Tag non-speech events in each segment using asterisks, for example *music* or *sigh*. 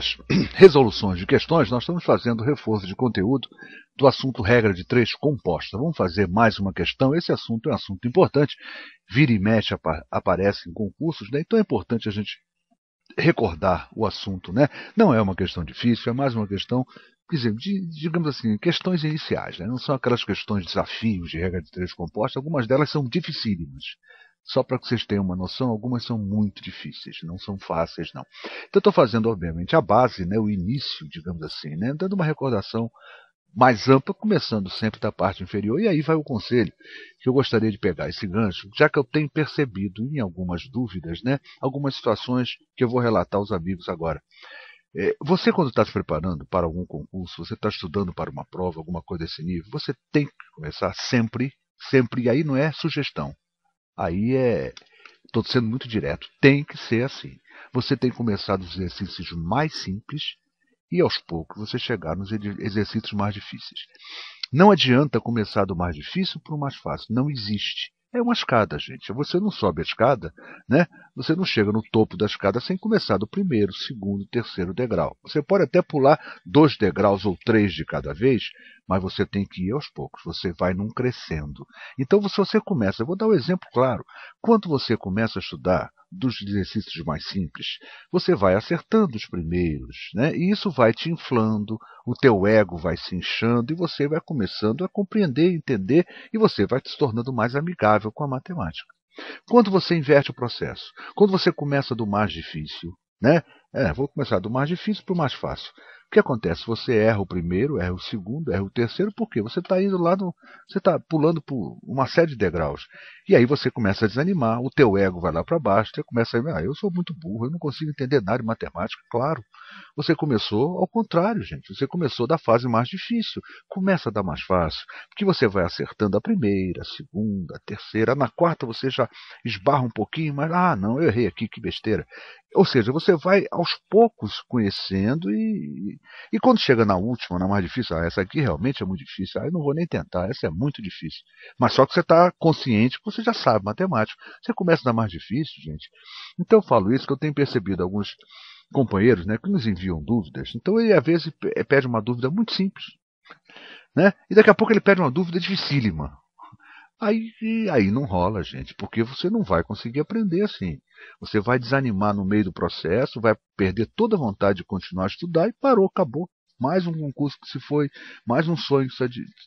*clears throat* resoluções de questões, nós estamos fazendo reforço de conteúdo do assunto regra de três composta. Vamos fazer mais uma questão. Esse assunto é um assunto importante. Vira e mexe aparece em concursos, né? então é importante a gente recordar o assunto. Né? Não é uma questão difícil, é mais uma questão, de, digamos assim, questões iniciais. Né? Não são aquelas questões desafios de regra de três composta. Algumas delas são dificílimas. Só para que vocês tenham uma noção, algumas são muito difíceis, não são fáceis não. Então estou fazendo obviamente a base, né, o início, digamos assim, né, dando uma recordação mais ampla, começando sempre da parte inferior. E aí vai o conselho que eu gostaria de pegar esse gancho, já que eu tenho percebido em algumas dúvidas, né, algumas situações que eu vou relatar aos amigos agora. É, você, quando está se preparando para algum concurso, você está estudando para uma prova, alguma coisa desse nível, você tem que começar sempre, sempre, e aí não é sugestão, Aí é. Estou sendo muito direto. Tem que ser assim. Você tem que começar dos exercícios mais simples e aos poucos você chegar nos exercícios mais difíceis. Não adianta começar do mais difícil para o mais fácil. Não existe. É uma escada, gente. Você não sobe a escada, né? Você não chega no topo da escada sem começar do primeiro, segundo, terceiro degrau. Você pode até pular dois degraus ou três de cada vez, mas você tem que ir aos poucos, você vai num crescendo. Então, se você começa, eu vou dar um exemplo claro. Quando você começa a estudar dos exercícios mais simples, você vai acertando os primeiros, né? E isso vai te inflando, o teu ego vai se inchando e você vai começando a compreender, entender e você vai se tornando mais amigável com a matemática. Quando você inverte o processo, quando você começa do mais difícil, né? É, vou começar do mais difícil para o mais fácil. O que acontece? Você erra o primeiro, erra o segundo, erra o terceiro, por quê? Você está indo lá no. Você está pulando por uma série de degraus. E aí você começa a desanimar, o teu ego vai lá para baixo, você começa a ah, eu sou muito burro, eu não consigo entender nada de matemática, claro. Você começou ao contrário, gente. Você começou da fase mais difícil. Começa da mais fácil, porque você vai acertando a primeira, a segunda, a terceira, na quarta você já esbarra um pouquinho, mas ah, não, eu errei aqui, que besteira. Ou seja, você vai aos poucos conhecendo e, e quando chega na última, na mais difícil, ah, essa aqui realmente é muito difícil, ah, não vou nem tentar, essa é muito difícil. Mas só que você está consciente que você já sabe matemática. Você começa na mais difícil, gente. Então eu falo isso que eu tenho percebido alguns companheiros né, que nos enviam dúvidas. Então ele às vezes pede uma dúvida muito simples. Né? E daqui a pouco ele pede uma dúvida dificílima. Aí, aí não rola, gente, porque você não vai conseguir aprender assim. Você vai desanimar no meio do processo, vai perder toda a vontade de continuar a estudar e parou, acabou. Mais um concurso que se foi, mais um sonho que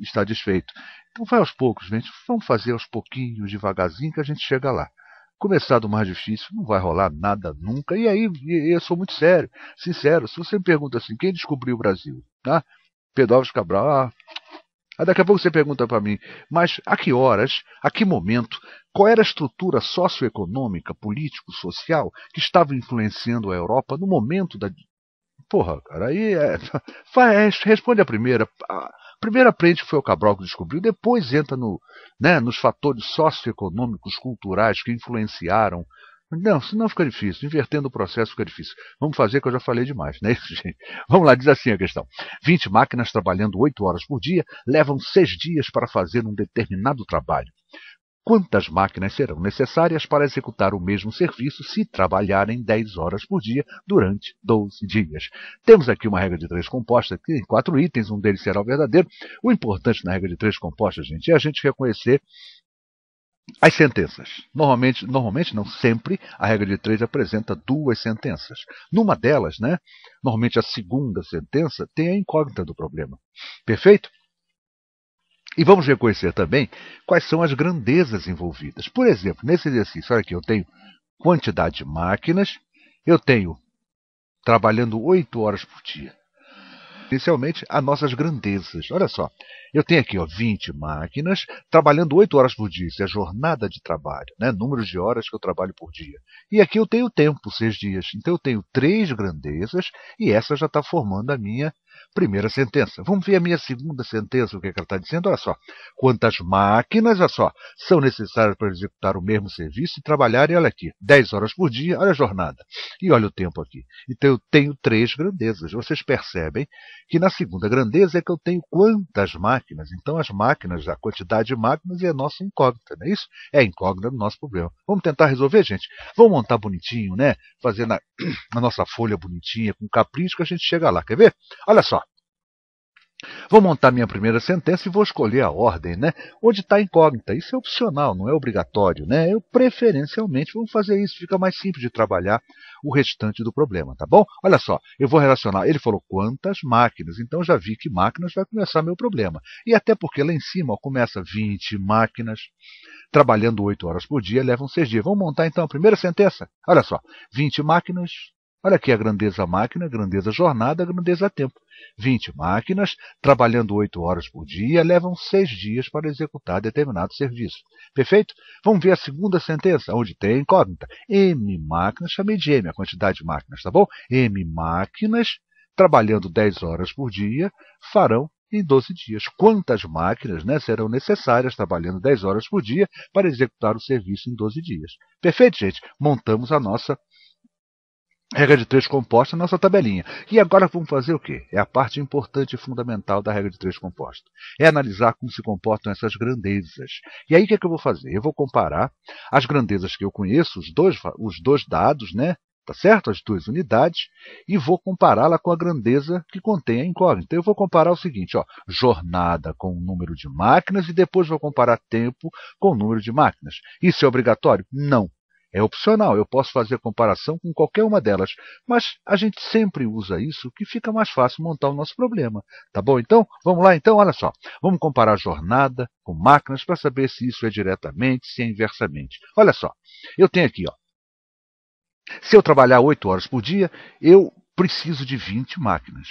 está desfeito. Então vai aos poucos, gente. Vamos fazer aos pouquinhos, devagarzinho, que a gente chega lá começar do mais difícil, não vai rolar nada nunca. E aí, eu sou muito sério, sincero. Se você me pergunta assim, quem descobriu o Brasil? Tá? Pedro Alves Cabral, ah, Aí daqui a pouco você pergunta para mim, mas a que horas, a que momento, qual era a estrutura socioeconômica, político-social que estava influenciando a Europa no momento da. Porra, cara, aí é... *laughs* Faz, é, responde a primeira. A primeira frente foi o Cabral que descobriu, depois entra no, né, nos fatores socioeconômicos, culturais que influenciaram não, senão fica difícil. Invertendo o processo fica difícil. Vamos fazer que eu já falei demais, né? *laughs* Vamos lá, diz assim a questão. 20 máquinas trabalhando 8 horas por dia levam 6 dias para fazer um determinado trabalho. Quantas máquinas serão necessárias para executar o mesmo serviço se trabalharem 10 horas por dia durante 12 dias? Temos aqui uma regra de três composta que tem quatro itens, um deles será o verdadeiro. O importante na regra de três composta, gente, é a gente reconhecer as sentenças. Normalmente, normalmente, não sempre, a regra de três apresenta duas sentenças. Numa delas, né, normalmente a segunda sentença, tem a incógnita do problema. Perfeito? E vamos reconhecer também quais são as grandezas envolvidas. Por exemplo, nesse exercício, olha aqui, eu tenho quantidade de máquinas, eu tenho trabalhando 8 horas por dia. Inicialmente as nossas grandezas. Olha só, eu tenho aqui ó, 20 máquinas trabalhando 8 horas por dia. Isso é jornada de trabalho, né? número de horas que eu trabalho por dia. E aqui eu tenho tempo, 6 dias. Então eu tenho 3 grandezas e essa já está formando a minha Primeira sentença. Vamos ver a minha segunda sentença, o que, é que ela está dizendo. Olha só. Quantas máquinas, olha só, são necessárias para executar o mesmo serviço e trabalharem, olha aqui, 10 horas por dia, olha a jornada. E olha o tempo aqui. Então eu tenho três grandezas. Vocês percebem que na segunda grandeza é que eu tenho quantas máquinas. Então as máquinas, a quantidade de máquinas é a nossa incógnita, não é isso? É a incógnita do nosso problema. Vamos tentar resolver, gente? Vamos montar bonitinho, né? Fazer na, *clears throat* na nossa folha bonitinha, com capricho, que a gente chega lá. Quer ver? Olha Olha só. Vou montar minha primeira sentença e vou escolher a ordem, né? Onde está incógnita. Isso é opcional, não é obrigatório, né? Eu preferencialmente vou fazer isso, fica mais simples de trabalhar o restante do problema, tá bom? Olha só, eu vou relacionar, ele falou quantas máquinas, então já vi que máquinas vai começar meu problema. E até porque lá em cima ó, começa 20 máquinas, trabalhando 8 horas por dia, levam 6 dias. Vamos montar então a primeira sentença? Olha só, 20 máquinas Olha aqui a grandeza máquina, a grandeza jornada, a grandeza tempo. 20 máquinas, trabalhando 8 horas por dia, levam 6 dias para executar determinado serviço. Perfeito? Vamos ver a segunda sentença, onde tem a incógnita. M máquinas, chamei de M, a quantidade de máquinas, tá bom? M máquinas, trabalhando 10 horas por dia, farão em 12 dias. Quantas máquinas né, serão necessárias, trabalhando 10 horas por dia, para executar o serviço em 12 dias? Perfeito, gente? Montamos a nossa Regra de três composta nossa tabelinha. E agora vamos fazer o quê? É a parte importante e fundamental da regra de três composta. É analisar como se comportam essas grandezas. E aí o que, é que eu vou fazer? Eu vou comparar as grandezas que eu conheço, os dois, os dois dados, né? tá certo? As duas unidades, e vou compará-la com a grandeza que contém a incógnita. Então, eu vou comparar o seguinte, ó, jornada com o número de máquinas e depois vou comparar tempo com o número de máquinas. Isso é obrigatório? Não. É opcional, eu posso fazer comparação com qualquer uma delas, mas a gente sempre usa isso que fica mais fácil montar o nosso problema. Tá bom? Então, vamos lá então, olha só. Vamos comparar jornada com máquinas para saber se isso é diretamente, se é inversamente. Olha só, eu tenho aqui, ó. Se eu trabalhar 8 horas por dia, eu preciso de 20 máquinas.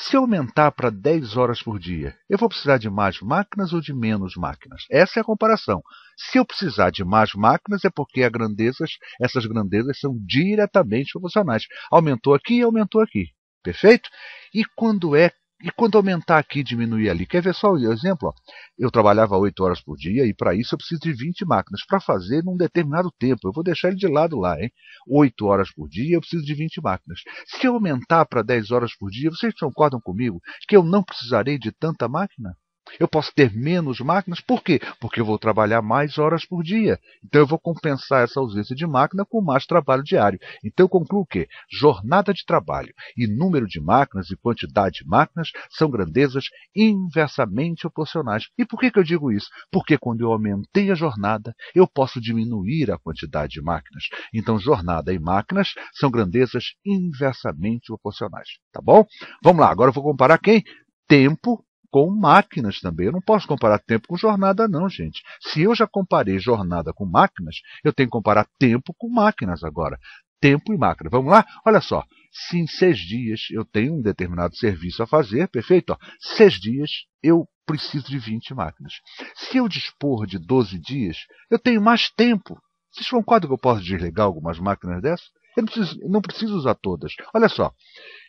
Se eu aumentar para 10 horas por dia, eu vou precisar de mais máquinas ou de menos máquinas? Essa é a comparação. Se eu precisar de mais máquinas, é porque grandezas, essas grandezas são diretamente proporcionais. Aumentou aqui e aumentou aqui. Perfeito? E quando é e quando aumentar aqui, diminuir ali? Quer ver só o exemplo? Eu trabalhava 8 horas por dia e para isso eu preciso de 20 máquinas para fazer num determinado tempo. Eu vou deixar ele de lado lá, hein? 8 horas por dia eu preciso de 20 máquinas. Se eu aumentar para 10 horas por dia, vocês concordam comigo que eu não precisarei de tanta máquina? Eu posso ter menos máquinas, por quê? Porque eu vou trabalhar mais horas por dia. Então eu vou compensar essa ausência de máquina com mais trabalho diário. Então eu concluo que jornada de trabalho e número de máquinas e quantidade de máquinas são grandezas inversamente proporcionais. E por que, que eu digo isso? Porque quando eu aumentei a jornada, eu posso diminuir a quantidade de máquinas. Então jornada e máquinas são grandezas inversamente proporcionais. Tá bom? Vamos lá, agora eu vou comparar quem? Tempo com máquinas também. Eu não posso comparar tempo com jornada, não, gente. Se eu já comparei jornada com máquinas, eu tenho que comparar tempo com máquinas agora. Tempo e máquina. Vamos lá? Olha só. Se em seis dias eu tenho um determinado serviço a fazer, perfeito? Ó, seis dias eu preciso de 20 máquinas. Se eu dispor de 12 dias, eu tenho mais tempo. Vocês concordam que eu posso desligar algumas máquinas dessas? Eu não preciso, não preciso usar todas. Olha só,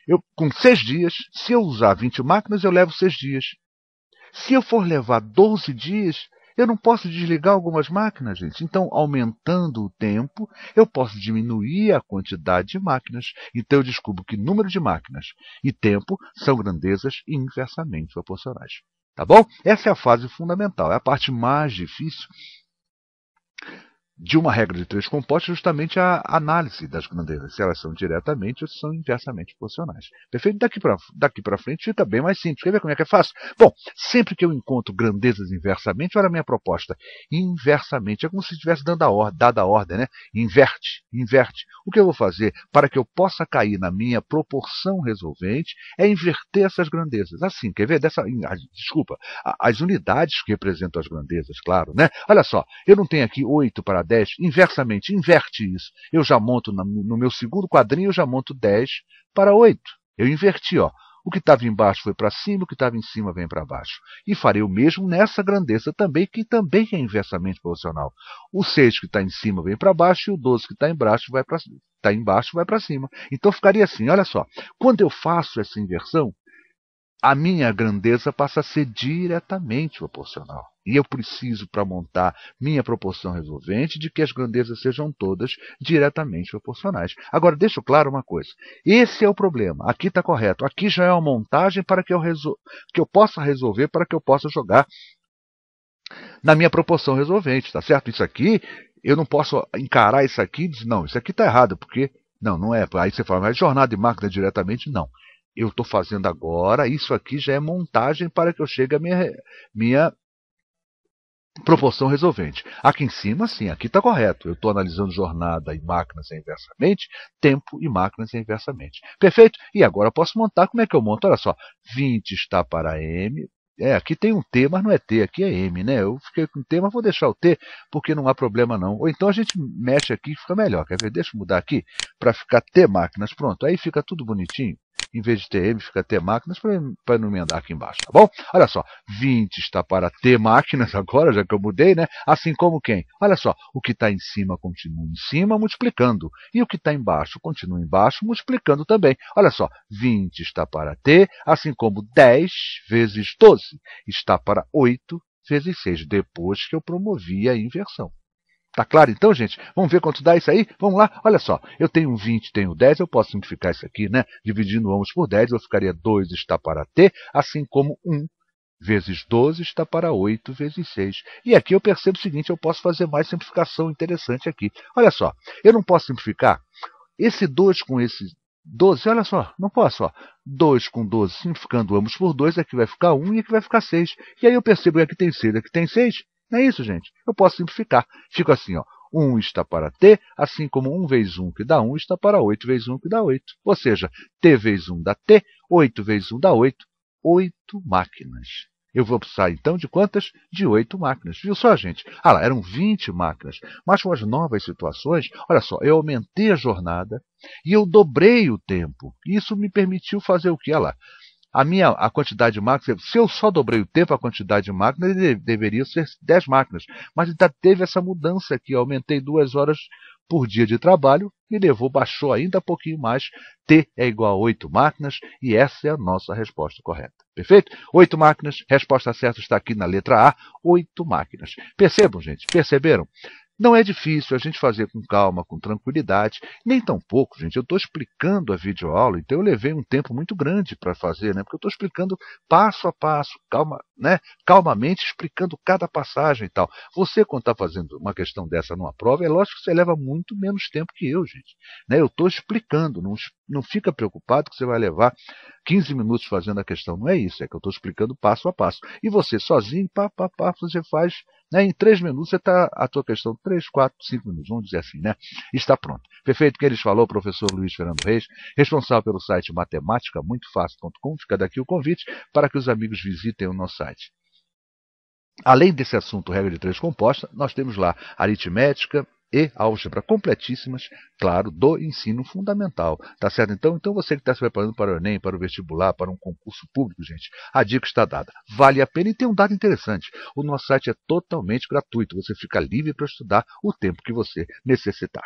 eu, com seis dias, se eu usar 20 máquinas, eu levo seis dias. Se eu for levar 12 dias, eu não posso desligar algumas máquinas, gente. Então, aumentando o tempo, eu posso diminuir a quantidade de máquinas. Então, eu descubro que número de máquinas e tempo são grandezas inversamente proporcionais. Tá bom? Essa é a fase fundamental, é a parte mais difícil de uma regra de três compostas justamente a análise das grandezas, se elas são diretamente ou se são inversamente proporcionais. Perfeito? Daqui para daqui frente fica bem mais simples. Quer ver como é que é fácil? Bom, sempre que eu encontro grandezas inversamente, olha a minha proposta. Inversamente. É como se estivesse dando a ordem, dada a ordem, né? Inverte, inverte. O que eu vou fazer para que eu possa cair na minha proporção resolvente é inverter essas grandezas. Assim, quer ver? Dessa, desculpa, as unidades que representam as grandezas, claro, né? Olha só, eu não tenho aqui 8 para 10, inversamente, inverte isso. Eu já monto no meu segundo quadrinho, eu já monto 10 para 8. Eu inverti, ó. O que estava embaixo foi para cima, o que estava em cima vem para baixo. E farei o mesmo nessa grandeza também, que também é inversamente proporcional. O 6 que está em cima vem para baixo e o 12 que está embaixo vai para tá embaixo vai para tá cima. Então ficaria assim, olha só. Quando eu faço essa inversão, a minha grandeza passa a ser diretamente proporcional. E eu preciso, para montar minha proporção resolvente, de que as grandezas sejam todas diretamente proporcionais. Agora, deixo claro uma coisa. Esse é o problema. Aqui está correto. Aqui já é uma montagem para que eu, resol... que eu possa resolver, para que eu possa jogar na minha proporção resolvente, tá certo? Isso aqui, eu não posso encarar isso aqui e dizer, não, isso aqui está errado, porque... Não, não é. Aí você fala, mas jornada e máquina diretamente? Não eu estou fazendo agora, isso aqui já é montagem para que eu chegue à minha, minha proporção resolvente. Aqui em cima, sim, aqui está correto. Eu estou analisando jornada e máquinas inversamente, tempo e máquinas inversamente. Perfeito? E agora eu posso montar. Como é que eu monto? Olha só, 20 está para M. É, aqui tem um T, mas não é T, aqui é M, né? Eu fiquei com T, mas vou deixar o T, porque não há problema não. Ou então a gente mexe aqui e fica melhor. Quer ver? Deixa eu mudar aqui para ficar T máquinas. Pronto, aí fica tudo bonitinho em vez de TM fica T máquinas para não emendar aqui embaixo, tá bom? Olha só, 20 está para T máquinas *laughs* agora, já que eu mudei, né? Assim como quem? Olha só, o que está em cima continua em cima, multiplicando. E o que está embaixo continua embaixo, multiplicando também. Olha só, 20 está para T, assim como 10 vezes 12 está para 8 vezes 6, depois que eu promovi a inversão. Tá claro então, gente? Vamos ver quanto dá isso aí? Vamos lá? Olha só, eu tenho 20, tenho 10, eu posso simplificar isso aqui, né? Dividindo ambos por 10, eu ficaria 2 está para t, assim como 1 vezes 12 está para 8 vezes 6. E aqui eu percebo o seguinte, eu posso fazer mais simplificação interessante aqui. Olha só, eu não posso simplificar esse 2 com esse 12, olha só, não posso, ó. 2 com 12, simplificando ambos por 2, aqui é vai ficar 1 e aqui é vai ficar 6. E aí eu percebo que aqui tem 6, aqui tem 6, não é isso, gente. Eu posso simplificar. Fico assim, ó. 1 está para t, assim como 1 vezes 1 que dá 1 está para 8 vezes 1 que dá 8. Ou seja, t vezes 1 dá t, 8 vezes 1 dá 8. 8 máquinas. Eu vou precisar, então, de quantas? De 8 máquinas. Viu só, gente? Ah lá, eram 20 máquinas. Mas com as novas situações, olha só, eu aumentei a jornada e eu dobrei o tempo. Isso me permitiu fazer o quê? Olha ah lá, a minha a quantidade de máquinas, se eu só dobrei o tempo, a quantidade de máquinas ele deveria ser 10 máquinas. Mas ainda teve essa mudança aqui, eu aumentei duas horas por dia de trabalho, e levou, baixou ainda um pouquinho mais, T é igual a 8 máquinas, e essa é a nossa resposta correta. Perfeito? 8 máquinas, resposta certa está aqui na letra A, 8 máquinas. Percebam, gente, perceberam? Não é difícil a gente fazer com calma, com tranquilidade, nem tão pouco, gente. Eu estou explicando a videoaula, então eu levei um tempo muito grande para fazer, né? Porque eu estou explicando passo a passo, calma, né, calmamente explicando cada passagem e tal. Você, quando está fazendo uma questão dessa numa prova, é lógico que você leva muito menos tempo que eu, gente. Né, eu estou explicando, não, não fica preocupado que você vai levar 15 minutos fazendo a questão. Não é isso, é que eu estou explicando passo a passo. E você, sozinho, pá, pá, pá, você faz. Né, em três minutos, você está a tua questão, três, quatro, cinco minutos, vamos dizer assim, né? Está pronto. Perfeito que eles falou, professor Luiz Fernando Reis, responsável pelo site matemática muito fácil.com. Fica daqui o convite para que os amigos visitem o nosso site importante. Além desse assunto regra de três composta, nós temos lá aritmética e álgebra completíssimas, claro, do ensino fundamental. Tá certo? Então, então você que está se preparando para o Enem, para o vestibular, para um concurso público, gente, a dica está dada. Vale a pena e tem um dado interessante. O nosso site é totalmente gratuito. Você fica livre para estudar o tempo que você necessitar.